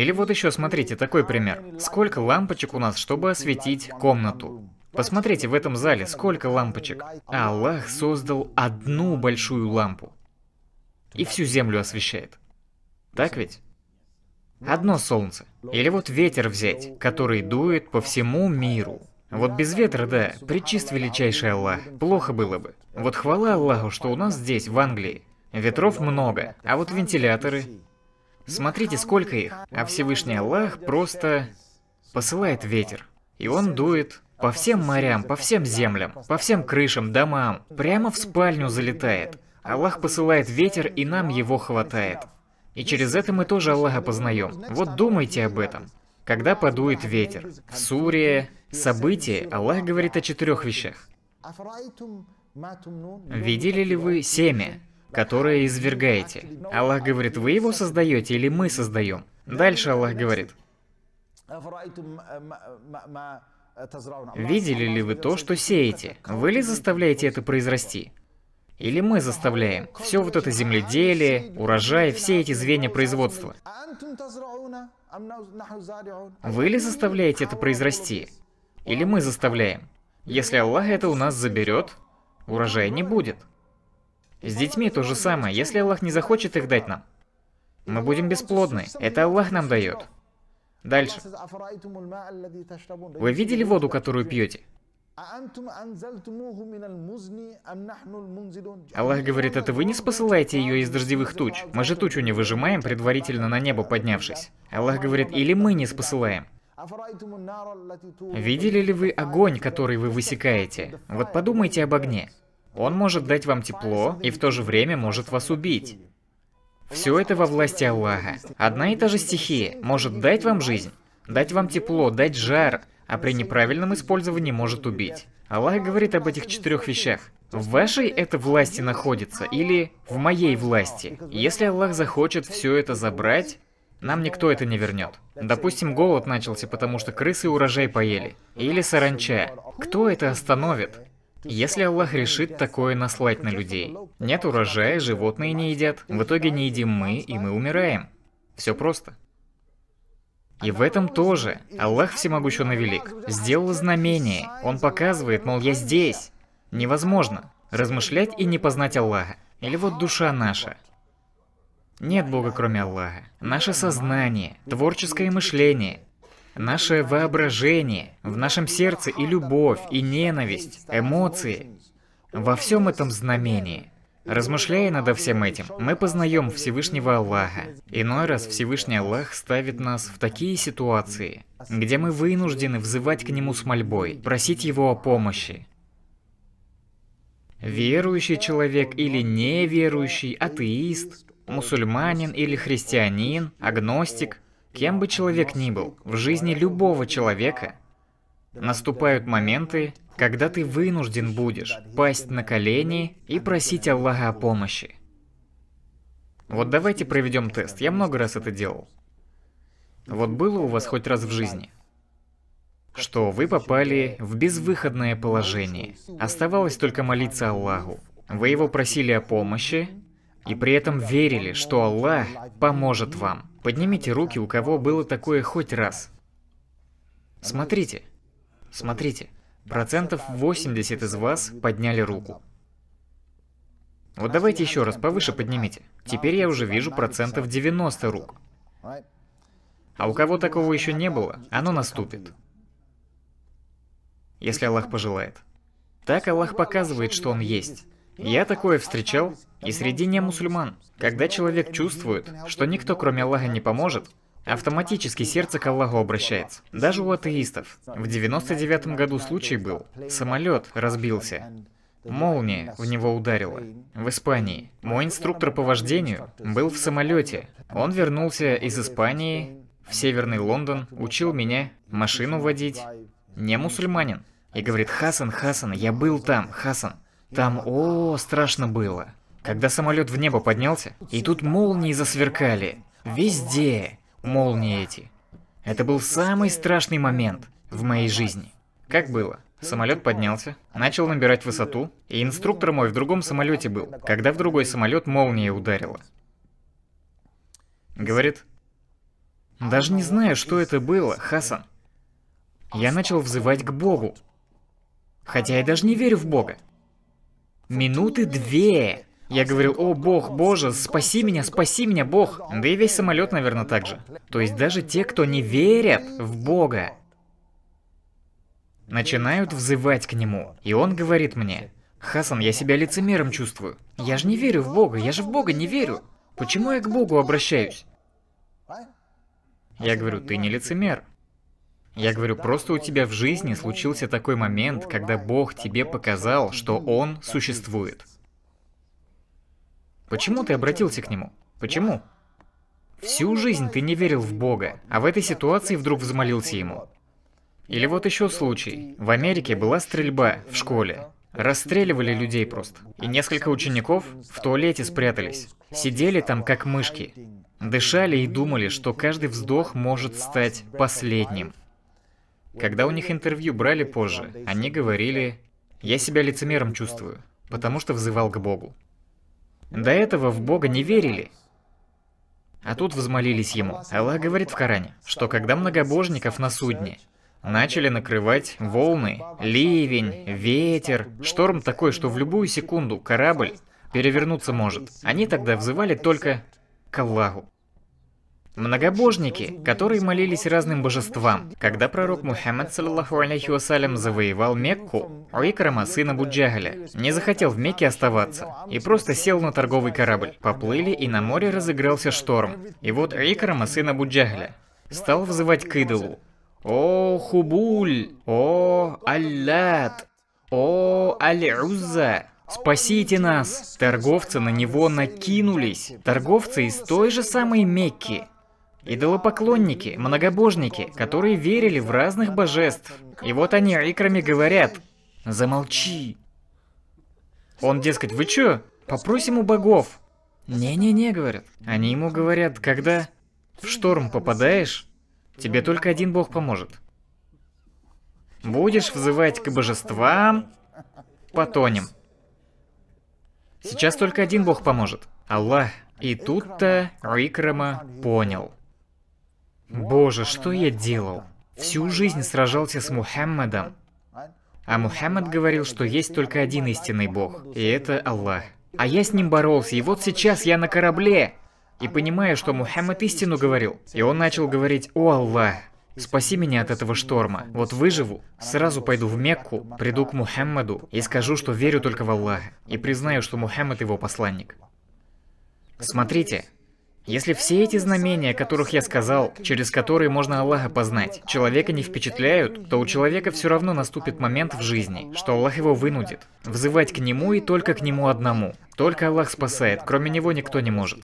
Или вот еще, смотрите, такой пример. Сколько лампочек у нас, чтобы осветить комнату? Посмотрите, в этом зале сколько лампочек. Аллах создал одну большую лампу. И всю землю освещает. Так ведь? Одно солнце. Или вот ветер взять, который дует по всему миру. Вот без ветра, да, предчист величайший Аллах, плохо было бы. Вот хвала Аллаху, что у нас здесь, в Англии, ветров много, а вот вентиляторы, Смотрите, сколько их. А Всевышний Аллах просто посылает ветер. И он дует по всем морям, по всем землям, по всем крышам, домам. Прямо в спальню залетает. Аллах посылает ветер, и нам его хватает. И через это мы тоже Аллаха познаем. Вот думайте об этом. Когда подует ветер. В суре событие Аллах говорит о четырех вещах. Видели ли вы семя? которое извергаете. Аллах говорит, вы его создаете или мы создаем? Дальше Аллах говорит, видели ли вы то, что сеете? Вы ли заставляете это произрасти? Или мы заставляем? Все вот это земледелие, урожай, все эти звенья производства. Вы ли заставляете это произрасти? Или мы заставляем? Если Аллах это у нас заберет, урожая не будет. С детьми то же самое. Если Аллах не захочет их дать нам, мы будем бесплодны. Это Аллах нам дает. Дальше. Вы видели воду, которую пьете? Аллах говорит, это вы не спосылаете ее из дождевых туч. Мы же тучу не выжимаем, предварительно на небо поднявшись. Аллах говорит, или мы не спосылаем. Видели ли вы огонь, который вы высекаете? Вот подумайте об огне. Он может дать вам тепло и в то же время может вас убить. Все это во власти Аллаха. Одна и та же стихия может дать вам жизнь, дать вам тепло, дать жар, а при неправильном использовании может убить. Аллах говорит об этих четырех вещах. В вашей это власти находится или в моей власти. Если Аллах захочет все это забрать, нам никто это не вернет. Допустим, голод начался, потому что крысы урожай поели. Или саранча. Кто это остановит? Если Аллах решит такое наслать на людей. Нет урожая, животные не едят. В итоге не едим мы, и мы умираем. Все просто. И в этом тоже. Аллах Всемогущен и Велик. Сделал знамение. Он показывает, мол, я здесь. Невозможно. Размышлять и не познать Аллаха. Или вот душа наша. Нет Бога, кроме Аллаха. Наше сознание, творческое мышление, наше воображение, в нашем сердце и любовь, и ненависть, эмоции. Во всем этом знамении. Размышляя над всем этим, мы познаем Всевышнего Аллаха. Иной раз Всевышний Аллах ставит нас в такие ситуации, где мы вынуждены взывать к Нему с мольбой, просить Его о помощи. Верующий человек или неверующий, атеист, мусульманин или христианин, агностик – Кем бы человек ни был, в жизни любого человека наступают моменты, когда ты вынужден будешь пасть на колени и просить Аллаха о помощи. Вот давайте проведем тест, я много раз это делал. Вот было у вас хоть раз в жизни, что вы попали в безвыходное положение. Оставалось только молиться Аллаху. Вы его просили о помощи, и при этом верили, что Аллах поможет вам. Поднимите руки, у кого было такое хоть раз. Смотрите, смотрите, процентов 80 из вас подняли руку. Вот давайте еще раз повыше поднимите. Теперь я уже вижу процентов 90 рук. А у кого такого еще не было, оно наступит. Если Аллах пожелает. Так Аллах показывает, что Он есть. Я такое встречал и среди не мусульман. Когда человек чувствует, что никто кроме Аллаха не поможет, Автоматически сердце к Аллаху обращается. Даже у атеистов. В 99 году случай был. Самолет разбился. Молния в него ударила. В Испании. Мой инструктор по вождению был в самолете. Он вернулся из Испании в Северный Лондон, учил меня машину водить. Не мусульманин. И говорит, Хасан, Хасан, я был там, Хасан. Там, о, страшно было. Когда самолет в небо поднялся, и тут молнии засверкали. Везде молнии эти. Это был самый страшный момент в моей жизни. Как было? Самолет поднялся, начал набирать высоту, и инструктор мой в другом самолете был, когда в другой самолет молния ударила. Говорит, даже не знаю, что это было, Хасан. Я начал взывать к Богу. Хотя я даже не верю в Бога. Минуты две. Я говорил, о бог, боже, спаси меня, спаси меня, бог. Да и весь самолет, наверное, так же. То есть даже те, кто не верят в бога, начинают взывать к нему. И он говорит мне, Хасан, я себя лицемером чувствую. Я же не верю в бога, я же в бога не верю. Почему я к богу обращаюсь? Я говорю, ты не лицемер. Я говорю, просто у тебя в жизни случился такой момент, когда Бог тебе показал, что Он существует. Почему ты обратился к Нему? Почему? Всю жизнь ты не верил в Бога, а в этой ситуации вдруг взмолился Ему. Или вот еще случай. В Америке была стрельба в школе. Расстреливали людей просто. И несколько учеников в туалете спрятались. Сидели там как мышки. Дышали и думали, что каждый вздох может стать последним. Когда у них интервью брали позже, они говорили, «Я себя лицемером чувствую, потому что взывал к Богу». До этого в Бога не верили, а тут взмолились ему. Аллах говорит в Коране, что когда многобожников на судне начали накрывать волны, ливень, ветер, шторм такой, что в любую секунду корабль перевернуться может, они тогда взывали только к Аллаху. Многобожники, которые молились разным божествам. Когда пророк Мухаммад, саллаху алейхи вассалям, завоевал Мекку, Уикрама, сына Буджагаля, не захотел в Мекке оставаться и просто сел на торговый корабль. Поплыли, и на море разыгрался шторм. И вот Уикрама, сына Буджагаля, стал взывать к идолу. «О, Хубуль! О, Аллат! О, Аль-Узза!» «Спасите нас!» Торговцы на него накинулись. Торговцы из той же самой Мекки. Идолопоклонники, многобожники, которые верили в разных божеств. И вот они икрами говорят, замолчи. Он, дескать, вы чё? Попросим у богов. Не-не-не, говорят. Они ему говорят, когда в шторм попадаешь, тебе только один бог поможет. Будешь взывать к божествам, потонем. Сейчас только один бог поможет. Аллах. И тут-то Рикрама понял. Боже, что я делал? Всю жизнь сражался с Мухаммадом. А Мухаммад говорил, что есть только один истинный Бог, и это Аллах. А я с ним боролся, и вот сейчас я на корабле. И понимаю, что Мухаммад истину говорил. И он начал говорить, о Аллах, спаси меня от этого шторма. Вот выживу, сразу пойду в Мекку, приду к Мухаммаду и скажу, что верю только в Аллаха. И признаю, что Мухаммад его посланник. Смотрите, если все эти знамения, которых я сказал, через которые можно Аллаха познать, человека не впечатляют, то у человека все равно наступит момент в жизни, что Аллах его вынудит. Взывать к Нему и только к Нему одному. Только Аллах спасает, кроме Него никто не может.